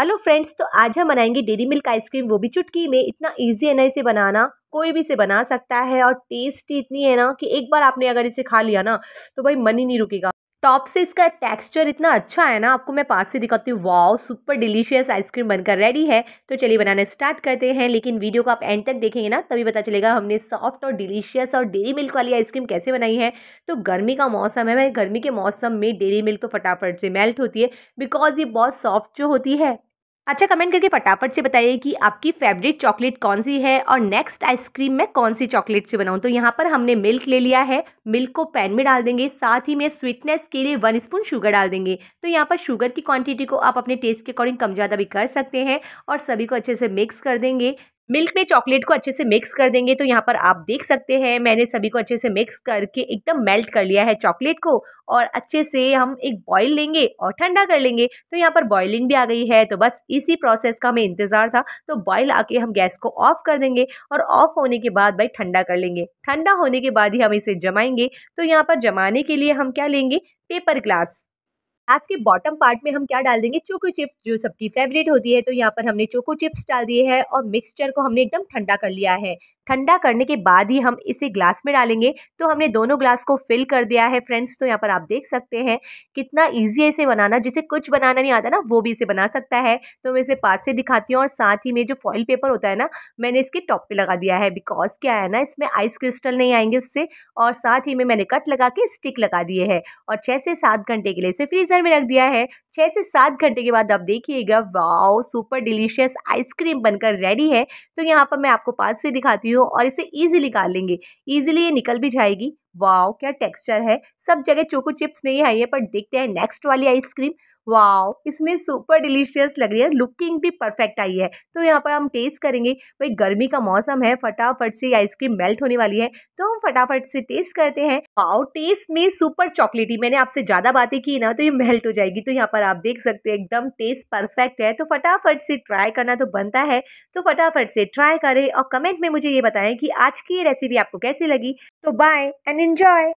hello friends तो आज हम बनाएंगे डेरी मिल्क आइसक्रीम वो भी चुटकी में इतना इजी है ना इसे बनाना कोई भी इसे बना सकता है और टेस्ट इतनी है ना कि एक बार आपने अगर इसे खा लिया ना तो भाई मन ही नहीं रुकेगा टॉप से इसका टेक्सचर इतना अच्छा है ना आपको मैं पास से दिखाती हूँ वाओ सुपर डिलीशियस आइसक्रीम बनकर रेडी है तो चलिए बनाना स्टार्ट करते हैं लेकिन वीडियो को आप एंड तक देखेंगे ना तभी पता चलेगा हमने सॉफ्ट और डिलीशियस और डेरी मिल्क वाली आइसक्रीम कैसे बनाई है तो गर्मी का मौसम है गर्मी के मौसम में डेरी मिल्क तो फटाफट से मेल्ट होती है बिकॉज ये बहुत सॉफ्ट जो होती है अच्छा कमेंट करके फटाफट से बताइए कि आपकी फेवरेट चॉकलेट कौन सी है और नेक्स्ट आइसक्रीम मैं कौन सी चॉकलेट से बनाऊँ तो यहाँ पर हमने मिल्क ले लिया है मिल्क को पैन में डाल देंगे साथ ही में स्वीटनेस के लिए वन स्पून शुगर डाल देंगे तो यहाँ पर शुगर की क्वांटिटी को आप अपने टेस्ट के अकॉर्डिंग कम ज़्यादा भी कर सकते हैं और सभी को अच्छे से मिक्स कर देंगे मिल्क में चॉकलेट को अच्छे से मिक्स कर देंगे तो यहाँ पर आप देख सकते हैं मैंने सभी को अच्छे से मिक्स करके एकदम मेल्ट कर लिया है चॉकलेट को और अच्छे से हम एक बॉईल लेंगे और ठंडा कर लेंगे तो यहाँ पर बॉइलिंग भी आ गई है तो बस इसी प्रोसेस का हमें इंतज़ार था तो बॉईल आके हम गैस को ऑफ़ कर देंगे और ऑफ़ होने के बाद भाई ठंडा कर लेंगे ठंडा होने के बाद ही हम इसे जमाएंगे तो यहाँ पर जमाने के लिए हम क्या लेंगे पेपर ग्लास आज के बॉटम पार्ट में हम क्या डाल देंगे चोको चिप्स जो सबकी फेवरेट होती है तो यहाँ पर हमने चोको चिप्स डाल दिए हैं और मिक्सचर को हमने एकदम ठंडा कर लिया है ठंडा करने के बाद ही हम इसे ग्लास में डालेंगे तो हमने दोनों ग्लास को फिल कर दिया है फ्रेंड्स तो यहाँ पर आप देख सकते हैं कितना ईजी है इसे बनाना जिसे कुछ बनाना नहीं आता ना वो भी इसे बना सकता है तो मैं इसे पास से दिखाती हूँ और साथ ही में जो फॉइल पेपर होता है ना मैंने इसके टॉप पे लगा दिया है बिकॉज क्या है ना इसमें आइस क्रिस्टल नहीं आएंगे उससे और साथ ही में मैंने कट लगा के स्टिक लगा दिए है और छः से सात घंटे के लिए इसे फ्रीज फ्रीजर में रख दिया है छः से सात घंटे के बाद आप देखिएगा वाओ सुपर डिलीशियस आइसक्रीम बनकर रेडी है तो यहाँ पर मैं आपको पास से दिखाती हूँ और इसे ईजिली निकाल लेंगे ईजिली ये निकल भी जाएगी वाओ क्या टेक्सचर है सब जगह चोको चिप्स नहीं आई है पर देखते हैं नेक्स्ट वाली आइसक्रीम वाओ इसमें सुपर डिलीशियस लग रही है लुकिंग भी परफेक्ट आई है तो यहाँ पर हम टेस्ट करेंगे भाई गर्मी का मौसम है फटाफट से आइसक्रीम मेल्ट होने वाली है तो हम फटाफट से टेस्ट करते हैं वाओ टेस्ट में सुपर चॉकलेटी मैंने आपसे ज़्यादा बातें की ना तो ये मेल्ट हो जाएगी तो यहाँ पर आप देख सकते हो एकदम टेस्ट परफेक्ट है तो फटाफट से ट्राई करना तो बनता है तो फटाफट से ट्राई करें और कमेंट में मुझे ये बताएं कि आज की ये रेसिपी आपको कैसी लगी तो बाय एंड एंजॉय